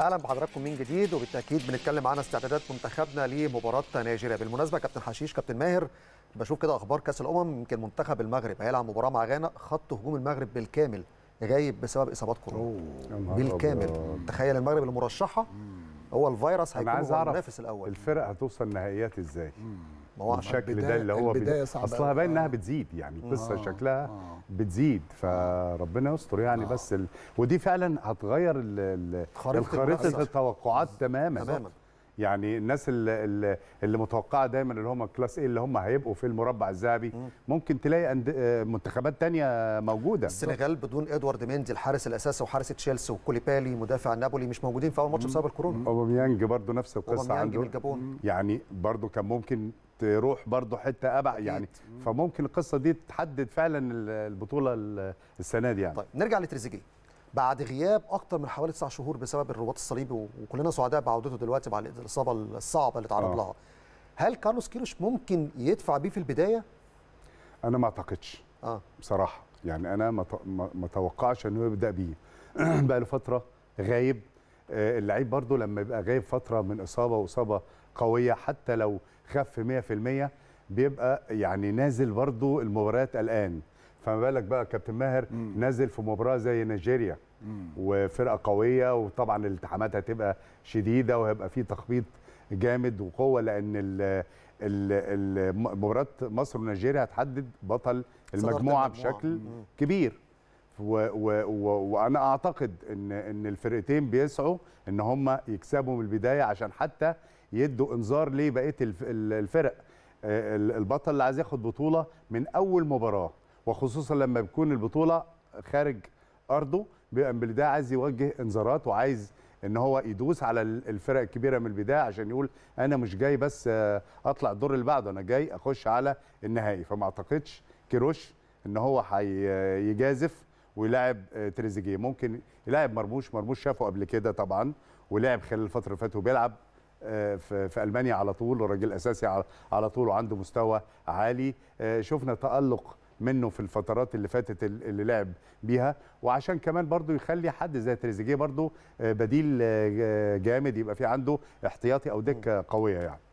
اهلا بحضراتكم من جديد وبالتاكيد بنتكلم عن استعدادات منتخبنا لمباراه نيجيريا بالمناسبه كابتن حشيش كابتن ماهر بشوف كده اخبار كاس الامم يمكن منتخب المغرب هيلعب مباراه مع غانا خط هجوم المغرب بالكامل غايب بسبب اصابات كورونا بالكامل أبوه. تخيل المغرب المرشحه هو الفيروس هيكون هو المنافس الاول الفرق هتوصل نهائيات ازاي مم. ما هو بالشكل ده اللي هو البدايه صعبه اصلها باين آه. انها بتزيد يعني القصه آه شكلها آه بتزيد فربنا يستر يعني آه بس ال... ودي فعلا هتغير خريطه التوقعات تماما تماما يعني الناس اللي, اللي متوقعه دايما اللي هم كلاس ايه اللي هم هيبقوا في المربع الذهبي ممكن تلاقي آه، منتخبات تانية موجوده السنغال بدون ادوارد ميندي الحارس الاساسي وحارس تشيلسي وكوليبالي مدافع نابولي مش موجودين في اول ماتش بسبب الكورونا اوباميانج برضه نفس القصه عنده يعني برضه كان ممكن تروح برضه حته ابع يعني فممكن القصه دي تحدد فعلا البطوله السنه دي يعني طيب نرجع لتريزيجيه بعد غياب اكتر من حوالي تسع شهور بسبب الرباط الصليبي وكلنا سعداء بعودته دلوقتي بعد الاصابه الصعبه اللي تعرض آه. لها هل كارلوس كيروش ممكن يدفع بيه في البدايه انا ما اعتقدش اه بصراحه يعني انا ما ما توقعش انه يبدا بيه بقى له فتره غايب آه، اللعيب برضو لما يبقى غايب فتره من اصابه واصابه قويه حتى لو خف 100% بيبقى يعني نازل برضو المباريات الان فما بالك بقى كابتن ماهر نازل في مباراه زي نيجيريا وفرقه قويه وطبعا الالتحامات هتبقى شديده وهيبقى في تخبيط جامد وقوه لان مباراه مصر ونيجيريا هتحدد بطل المجموعه بشكل كبير و و و وانا اعتقد ان ان الفرقتين بيسعوا ان هم يكسبوا من البدايه عشان حتى يدوا انذار لبقيه الفرق آه، البطل اللي عايز ياخد بطوله من اول مباراه وخصوصا لما بيكون البطوله خارج ارضه بيبقى من البدايه عايز يوجه انذارات وعايز ان هو يدوس على الفرق الكبيره من البدايه عشان يقول انا مش جاي بس آه، اطلع الدور اللي بعده انا جاي اخش على النهائي فما اعتقدش كيروش ان هو هيجازف ويلاعب آه، تريزيجيه ممكن يلاعب مرموش مرموش شافه قبل كده طبعا ولعب خلال الفتره اللي فاتت وبيلعب آه، في في المانيا على طول الراجل اساسي على طول وعنده مستوى عالي آه، شفنا تالق منه في الفترات اللي فاتت اللي لعب بيها وعشان كمان برضو يخلي حد زي تريزيجيه برضو بديل جامد يبقى في عنده احتياطي او دكه قويه يعني